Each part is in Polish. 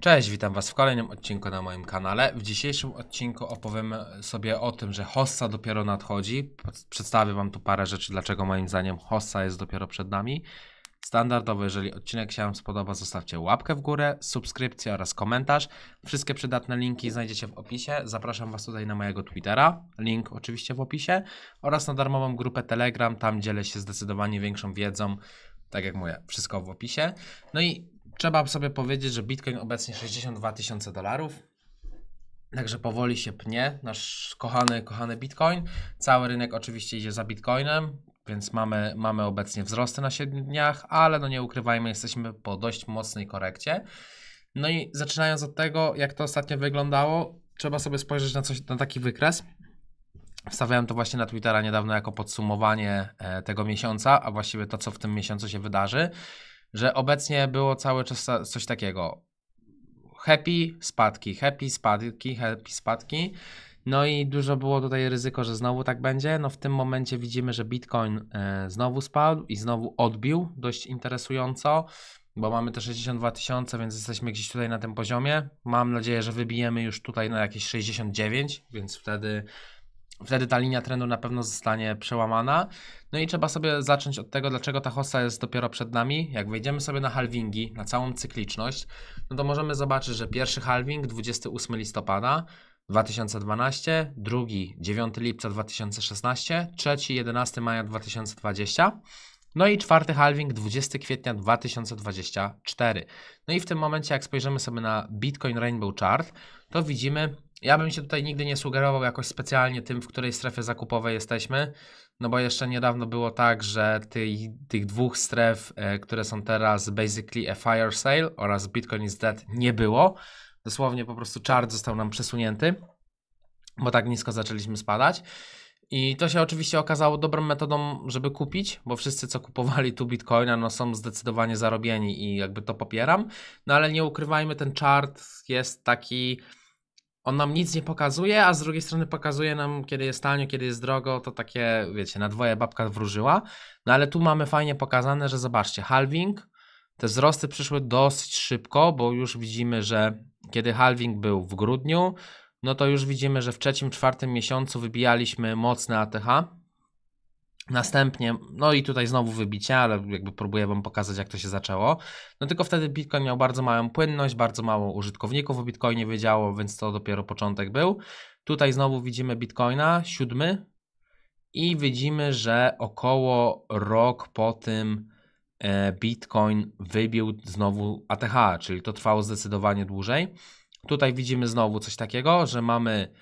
Cześć, witam Was w kolejnym odcinku na moim kanale. W dzisiejszym odcinku opowiem sobie o tym, że Hossa dopiero nadchodzi. Przedstawię Wam tu parę rzeczy, dlaczego moim zdaniem Hossa jest dopiero przed nami. Standardowo, jeżeli odcinek się Wam spodoba, zostawcie łapkę w górę, subskrypcję oraz komentarz. Wszystkie przydatne linki znajdziecie w opisie. Zapraszam Was tutaj na mojego Twittera, link oczywiście w opisie, oraz na darmową grupę Telegram. Tam dzielę się zdecydowanie większą wiedzą, tak jak mówię, wszystko w opisie. No i trzeba sobie powiedzieć, że Bitcoin obecnie 62 tysiące dolarów. Także powoli się pnie nasz kochany, kochany Bitcoin. Cały rynek oczywiście idzie za Bitcoinem, więc mamy, mamy obecnie wzrosty na 7 dniach, ale no nie ukrywajmy, jesteśmy po dość mocnej korekcie. No i zaczynając od tego, jak to ostatnio wyglądało, trzeba sobie spojrzeć na, coś, na taki wykres. Wstawiałem to właśnie na Twittera niedawno jako podsumowanie e, tego miesiąca, a właściwie to, co w tym miesiącu się wydarzy że obecnie było cały czas coś takiego. Happy spadki, happy spadki, happy spadki. No i dużo było tutaj ryzyko, że znowu tak będzie. No w tym momencie widzimy, że Bitcoin e, znowu spadł i znowu odbił dość interesująco, bo mamy te 62 tysiące, więc jesteśmy gdzieś tutaj na tym poziomie. Mam nadzieję, że wybijemy już tutaj na jakieś 69, więc wtedy wtedy ta linia trendu na pewno zostanie przełamana. No i trzeba sobie zacząć od tego, dlaczego ta hossa jest dopiero przed nami. Jak wejdziemy sobie na halvingi, na całą cykliczność, no to możemy zobaczyć, że pierwszy halving 28 listopada 2012, drugi 9 lipca 2016, trzeci 11 maja 2020. No i czwarty halving 20 kwietnia 2024. No i w tym momencie, jak spojrzymy sobie na Bitcoin Rainbow Chart, to widzimy ja bym się tutaj nigdy nie sugerował jakoś specjalnie tym, w której strefie zakupowej jesteśmy, no bo jeszcze niedawno było tak, że ty, tych dwóch stref, e, które są teraz basically a fire sale oraz Bitcoin is dead nie było. Dosłownie po prostu czart został nam przesunięty, bo tak nisko zaczęliśmy spadać. I to się oczywiście okazało dobrą metodą, żeby kupić, bo wszyscy, co kupowali tu bitcoina, no są zdecydowanie zarobieni i jakby to popieram. No ale nie ukrywajmy, ten czart jest taki on nam nic nie pokazuje, a z drugiej strony pokazuje nam, kiedy jest tanio, kiedy jest drogo, to takie, wiecie, na dwoje babka wróżyła. No ale tu mamy fajnie pokazane, że zobaczcie, halving, te wzrosty przyszły dosyć szybko, bo już widzimy, że kiedy halving był w grudniu, no to już widzimy, że w trzecim, czwartym miesiącu wybijaliśmy mocne ATH, Następnie, no i tutaj znowu wybicie, ale jakby próbuję Wam pokazać, jak to się zaczęło. No tylko wtedy Bitcoin miał bardzo małą płynność, bardzo mało użytkowników o Bitcoinie wiedziało, więc to dopiero początek był. Tutaj znowu widzimy Bitcoina, siódmy, i widzimy, że około rok po tym e, Bitcoin wybił znowu ATH, czyli to trwało zdecydowanie dłużej. Tutaj widzimy znowu coś takiego, że mamy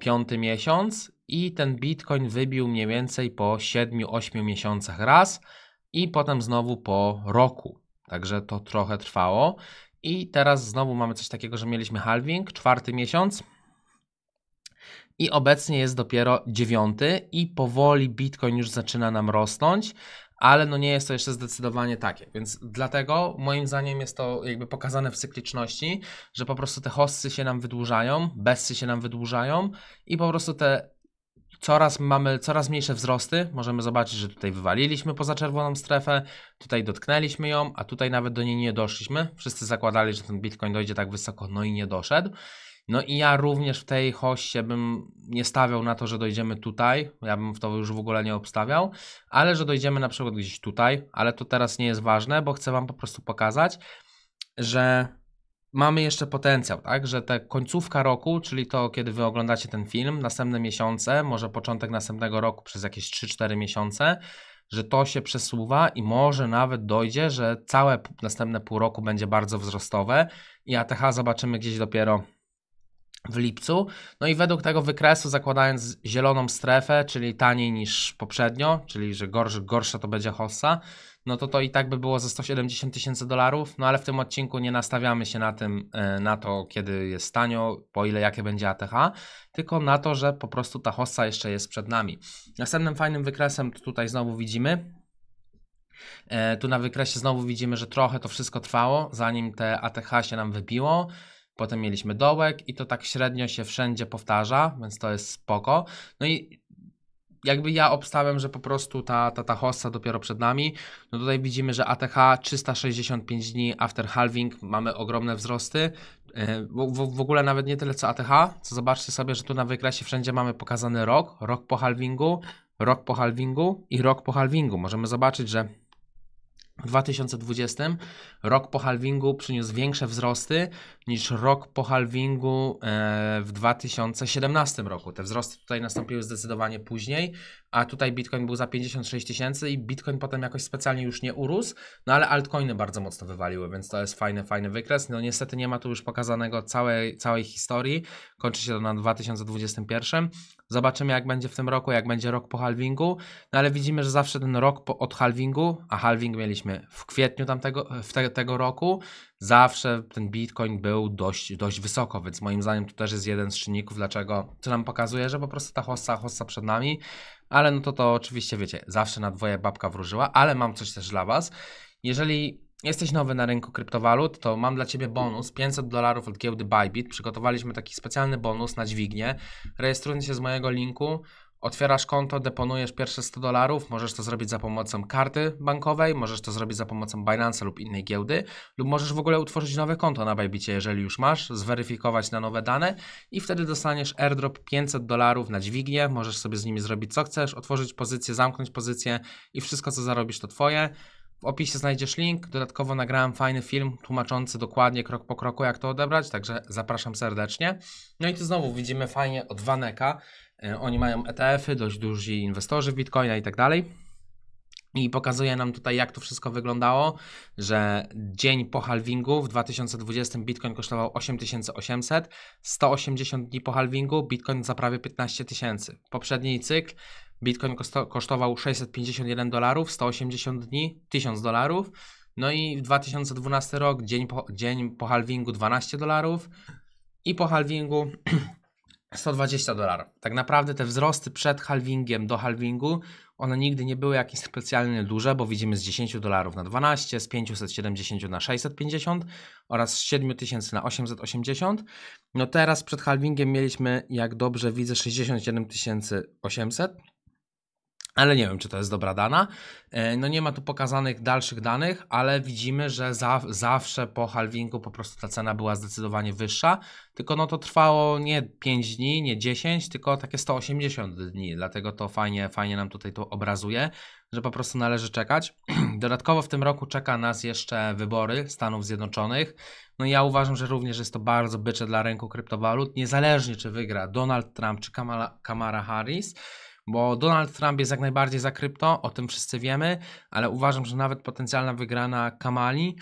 piąty miesiąc i ten Bitcoin wybił mniej więcej po 7-8 miesiącach raz i potem znowu po roku. Także to trochę trwało. I teraz znowu mamy coś takiego, że mieliśmy halving, czwarty miesiąc. I obecnie jest dopiero dziewiąty, i powoli Bitcoin już zaczyna nam rosnąć, ale no nie jest to jeszcze zdecydowanie takie. Więc dlatego moim zdaniem jest to jakby pokazane w cykliczności, że po prostu te hossy się nam wydłużają, bessy się nam wydłużają i po prostu te coraz mamy coraz mniejsze wzrosty. Możemy zobaczyć, że tutaj wywaliliśmy poza czerwoną strefę, tutaj dotknęliśmy ją, a tutaj nawet do niej nie doszliśmy. Wszyscy zakładali, że ten Bitcoin dojdzie tak wysoko, no i nie doszedł. No i ja również w tej hoście bym nie stawiał na to, że dojdziemy tutaj, ja bym w to już w ogóle nie obstawiał, ale że dojdziemy na przykład gdzieś tutaj, ale to teraz nie jest ważne, bo chcę Wam po prostu pokazać, że mamy jeszcze potencjał, tak, że ta końcówka roku, czyli to, kiedy wy oglądacie ten film, następne miesiące, może początek następnego roku przez jakieś 3-4 miesiące, że to się przesuwa i może nawet dojdzie, że całe następne pół roku będzie bardzo wzrostowe i ATH zobaczymy gdzieś dopiero w lipcu. No i według tego wykresu, zakładając zieloną strefę, czyli taniej niż poprzednio, czyli że gorsze, gorsza to będzie hossa, no to to i tak by było ze 170 tysięcy dolarów, no ale w tym odcinku nie nastawiamy się na tym, e, na to, kiedy jest tanio, po ile jakie będzie ATH, tylko na to, że po prostu ta hossa jeszcze jest przed nami. Następnym fajnym wykresem tutaj znowu widzimy, e, tu na wykresie znowu widzimy, że trochę to wszystko trwało, zanim te ATH się nam wybiło. Potem mieliśmy dołek i to tak średnio się wszędzie powtarza, więc to jest spoko. No i jakby ja obstawiam, że po prostu ta, ta, ta hossa dopiero przed nami. No tutaj widzimy, że ATH 365 dni after halving, mamy ogromne wzrosty. E, w, w, w, ogóle nawet nie tyle co ATH, co zobaczcie sobie, że tu na wykresie wszędzie mamy pokazany rok, rok po halvingu, rok po halvingu i rok po halvingu. Możemy zobaczyć, że 2020 rok po halvingu przyniósł większe wzrosty niż rok po halvingu e, w 2017 roku. Te wzrosty tutaj nastąpiły zdecydowanie później, a tutaj Bitcoin był za 56 tysięcy i Bitcoin potem jakoś specjalnie już nie urósł, no ale altcoiny bardzo mocno wywaliły, więc to jest fajny, fajny wykres. No niestety nie ma tu już pokazanego całej, całej historii, kończy się to na 2021, Zobaczymy, jak będzie w tym roku, jak będzie rok po halvingu, no ale widzimy, że zawsze ten rok po, od halvingu, a halving mieliśmy w kwietniu tamtego, w te, tego roku, zawsze ten bitcoin był dość, dość wysoko, więc moim zdaniem to też jest jeden z czynników, dlaczego, co nam pokazuje, że po prostu ta hossa, hossa przed nami, ale no to to oczywiście wiecie, zawsze na dwoje babka wróżyła, ale mam coś też dla Was. Jeżeli jesteś nowy na rynku kryptowalut, to mam dla Ciebie bonus 500 dolarów od giełdy Bybit. Przygotowaliśmy taki specjalny bonus na dźwignię. Rejestrując się z mojego linku, otwierasz konto, deponujesz pierwsze 100 dolarów. Możesz to zrobić za pomocą karty bankowej, możesz to zrobić za pomocą Binance lub innej giełdy, lub możesz w ogóle utworzyć nowe konto na Bybicie, jeżeli już masz, zweryfikować na nowe dane i wtedy dostaniesz airdrop 500 dolarów na dźwignię. Możesz sobie z nimi zrobić co chcesz, otworzyć pozycję, zamknąć pozycję i wszystko co zarobisz to Twoje. W opisie znajdziesz link. Dodatkowo nagrałem fajny film tłumaczący dokładnie krok po kroku, jak to odebrać, także zapraszam serdecznie. No i tu znowu widzimy fajnie od Waneka. E, oni mają ETF-y, dość duży inwestorzy w Bitcoina i tak dalej. I pokazuje nam tutaj, jak to wszystko wyglądało, że dzień po halvingu w 2020 Bitcoin kosztował 8800, 180 dni po halvingu Bitcoin za prawie 15 tysięcy. Poprzedni cykl Bitcoin kosztował 651 dolarów, 180 dni, 1000 dolarów. No i w 2012 rok, dzień po, dzień po halvingu 12 dolarów i po halvingu 120 dolarów. Tak naprawdę te wzrosty przed halvingiem do halvingu, one nigdy nie były jakieś specjalnie duże, bo widzimy z 10 dolarów na 12, z 570 na 650 oraz z 7000 na 880. No teraz przed halvingiem mieliśmy, jak dobrze widzę, 67800 800 ale nie wiem, czy to jest dobra dana. E, no nie ma tu pokazanych dalszych danych, ale widzimy, że za, zawsze po halvingu po prostu ta cena była zdecydowanie wyższa, tylko no to trwało nie 5 dni, nie 10, tylko takie 180 dni, dlatego to fajnie, fajnie nam tutaj to obrazuje, że po prostu należy czekać. Dodatkowo w tym roku czeka nas jeszcze wybory Stanów Zjednoczonych. No ja uważam, że również jest to bardzo bycze dla rynku kryptowalut, niezależnie czy wygra Donald Trump czy Kamala, Kamala Harris, bo Donald Trump jest jak najbardziej za krypto, o tym wszyscy wiemy, ale uważam, że nawet potencjalna wygrana Kamali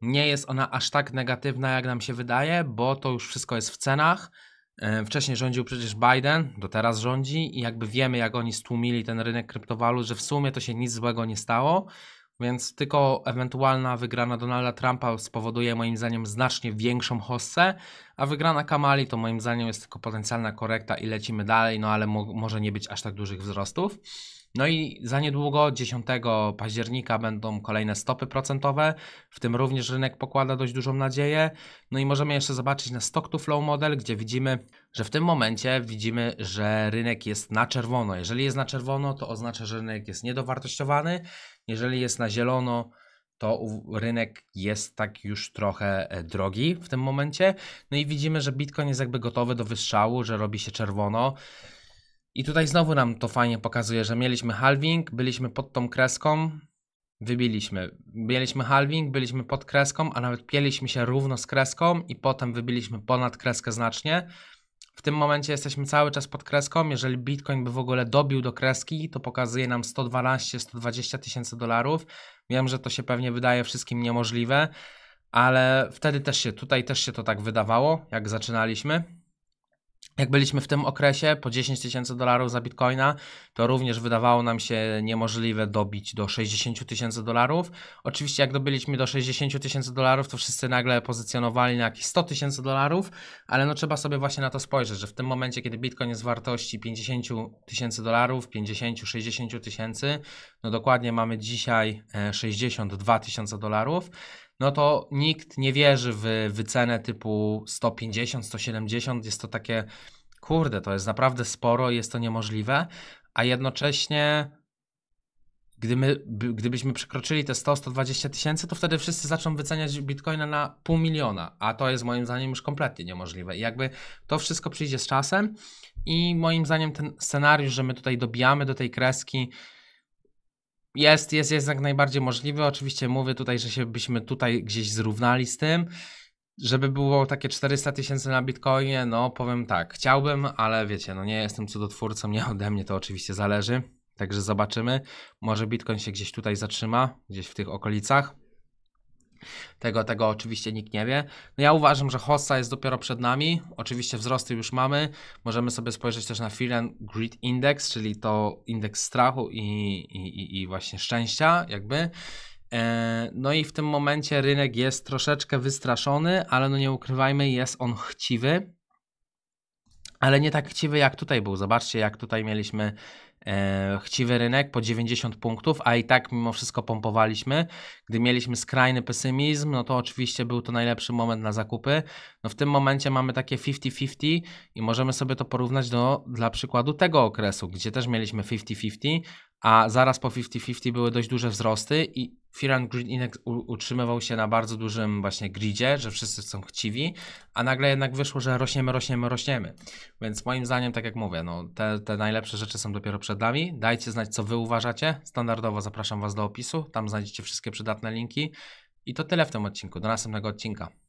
nie jest ona aż tak negatywna, jak nam się wydaje, bo to już wszystko jest w cenach. E, wcześniej rządził przecież Biden, do teraz rządzi i jakby wiemy, jak oni stłumili ten rynek kryptowalut, że w sumie to się nic złego nie stało. Więc tylko ewentualna wygrana Donalda Trumpa spowoduje moim zdaniem znacznie większą hossę, a wygrana Kamali to moim zdaniem jest tylko potencjalna korekta i lecimy dalej, no ale mo może nie być aż tak dużych wzrostów. No i za niedługo, 10 października, będą kolejne stopy procentowe, w tym również rynek pokłada dość dużą nadzieję. No i możemy jeszcze zobaczyć na stock to flow model, gdzie widzimy, że w tym momencie widzimy, że rynek jest na czerwono. Jeżeli jest na czerwono, to oznacza, że rynek jest niedowartościowany. Jeżeli jest na zielono, to rynek jest tak już trochę e, drogi w tym momencie. No i widzimy, że Bitcoin jest jakby gotowy do wystrzału, że robi się czerwono. I tutaj znowu nam to fajnie pokazuje, że mieliśmy halving, byliśmy pod tą kreską, wybiliśmy. Mieliśmy halving, byliśmy pod kreską, a nawet pieliśmy się równo z kreską i potem wybiliśmy ponad kreskę znacznie. W tym momencie jesteśmy cały czas pod kreską. Jeżeli Bitcoin by w ogóle dobił do kreski, to pokazuje nam 112-120 tysięcy dolarów. Wiem, że to się pewnie wydaje wszystkim niemożliwe, ale wtedy też się, tutaj też się to tak wydawało, jak zaczynaliśmy. Jak byliśmy w tym okresie po 10 tysięcy dolarów za bitcoina, to również wydawało nam się niemożliwe dobić do 60 tysięcy dolarów. Oczywiście, jak dobyliśmy do 60 tysięcy dolarów, to wszyscy nagle pozycjonowali na jakieś 100 tysięcy dolarów, ale no trzeba sobie właśnie na to spojrzeć, że w tym momencie, kiedy bitcoin jest wartości 50 tysięcy dolarów, 50, 60 tysięcy, no dokładnie mamy dzisiaj 62 e, tysiące dolarów, no to nikt nie wierzy w wycenę typu 150, 170. Jest to takie, kurde, to jest naprawdę sporo, jest to niemożliwe, a jednocześnie gdy my, gdybyśmy przekroczyli te 100-120 tysięcy, to wtedy wszyscy zaczną wyceniać bitcoina na pół miliona, a to jest moim zdaniem już kompletnie niemożliwe. I jakby to wszystko przyjdzie z czasem i moim zdaniem ten scenariusz, że my tutaj dobijamy do tej kreski jest, jest, jest jak najbardziej możliwy. Oczywiście mówię tutaj, że się byśmy tutaj gdzieś zrównali z tym. Żeby było takie 400 tysięcy na bitcoinie, no powiem tak, chciałbym, ale wiecie, no nie jestem cudotwórcą, nie ode mnie to oczywiście zależy. Także zobaczymy. Może bitcoin się gdzieś tutaj zatrzyma, gdzieś w tych okolicach. Tego, tego oczywiście nikt nie wie. No ja uważam, że Hossa jest dopiero przed nami. Oczywiście wzrosty już mamy. Możemy sobie spojrzeć też na Fear and Greed Index, czyli to indeks strachu i, i, i właśnie szczęścia, jakby. E, no i w tym momencie rynek jest troszeczkę wystraszony, ale no nie ukrywajmy, jest on chciwy. Ale nie tak chciwy jak tutaj był. Zobaczcie, jak tutaj mieliśmy E, chciwy rynek po 90 punktów, a i tak mimo wszystko pompowaliśmy. Gdy mieliśmy skrajny pesymizm, no to oczywiście był to najlepszy moment na zakupy. No w tym momencie mamy takie 50-50 i możemy sobie to porównać do dla przykładu tego okresu, gdzie też mieliśmy 50-50, a zaraz po 50-50 były dość duże wzrosty i Firan Grid Index utrzymywał się na bardzo dużym właśnie gridzie, że wszyscy są chciwi, a nagle jednak wyszło, że rośniemy, rośniemy, rośniemy. Więc moim zdaniem, tak jak mówię, no, te, te najlepsze rzeczy są dopiero przed nami. Dajcie znać, co wy uważacie. Standardowo zapraszam was do opisu, tam znajdziecie wszystkie przydatne linki. I to tyle w tym odcinku. Do następnego odcinka.